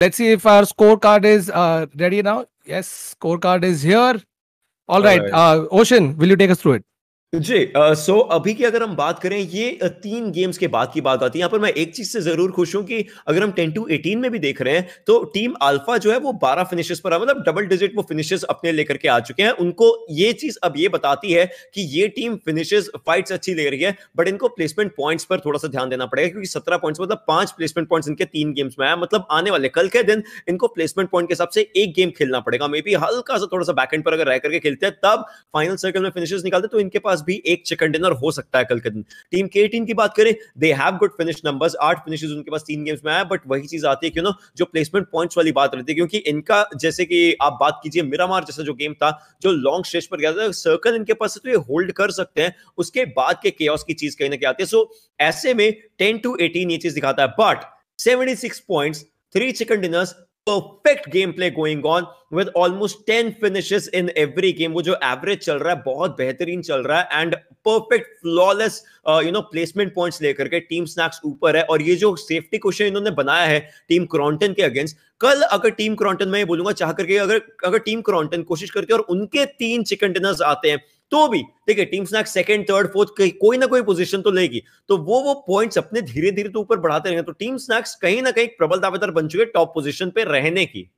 Let's see if our scorecard is uh, ready now. Yes, scorecard is here. All, All right. right. Uh, Ocean, will you take us through it? जी आ, सो अभी की अगर हम बात करें ये तीन games के बाद की बात आती है यहाँ पर मैं एक चीज से जरूर खुश हूं कि अगर हम 10 टू 18 में भी देख रहे हैं तो टीम अल्फा जो है वो 12 फिनिशेस पर मतलब डबल डिजिट वो फिनिशेस अपने लेकर के आ चुके हैं उनको ये चीज अब ये बताती है कि ये टीम फिनिशेस फाइट्स अच्छी ले रही है बट इनको प्लेसमेंट पॉइंट्स पर थोड़ा सा ध्यान देना पड़ेगा क्योंकि सत्रह पॉइंट्स मतलब पांच प्लेसमेंट पॉइंट्स इनके तीन गेम्स में आया मतलब आने वाले कल के दिन इनको प्लेसमेंट पॉइंट के हिसाब से एक गेम खेलना पड़ेगा मे बी हल्का सा थोड़ा सा बैकेंड पर अगर रह करके खेलते हैं तब फाइनल सर्कल में फिनिशेस निकालते तो इनके पास पास भी एक चिकन डिनर हो सकता है कल के दिन टीम के की बात करें they have good finish numbers आठ फिनिशेस उनके पास तीन गेम्स में आया बट वही चीज आती है क्यों ना जो प्लेसमेंट पॉइंट्स वाली बात रहती है क्योंकि इनका जैसे कि आप बात कीजिए मिरामार जैसा जो गेम था जो लॉन्ग स्ट्रेच पर गया था सर्कल इनके पास तो ये होल्ड कर सकते हैं उसके बाद के केस की चीज कहीं ना कहीं आती है सो ऐसे में टेन टू एटीन ये चीज दिखाता है but seventy six points three chicken dinners perfect game play going on with almost ten finishes in every game वो जो एवरेज चल रहा है बहुत बेहतरीन चल रहा है and perfect flawless you know placement points लेकर के टीम स्नैक्स ऊपर है और ये जो सेफ्टी क्वेश्चन इन्होंने बनाया है टीम क्रॉन्टन के अगेंस्ट कल अगर टीम क्रॉन्टन में बोलूंगा चाह करके अगर अगर टीम क्रॉन्टन कोशिश करती है और उनके तीन चिकन डिनर्स आते हैं तो भी देखिए team snack second third fourth कोई ना कोई पोजीशन तो लेगी तो वो वो पॉइंट्स अपने धीरे धीरे तो ऊपर बढ़ाते रहेंगे तो टीम स्नैक्स कहीं ना कहीं प्रबल दावेदार बन चुके टॉप पोजीशन पे रहने की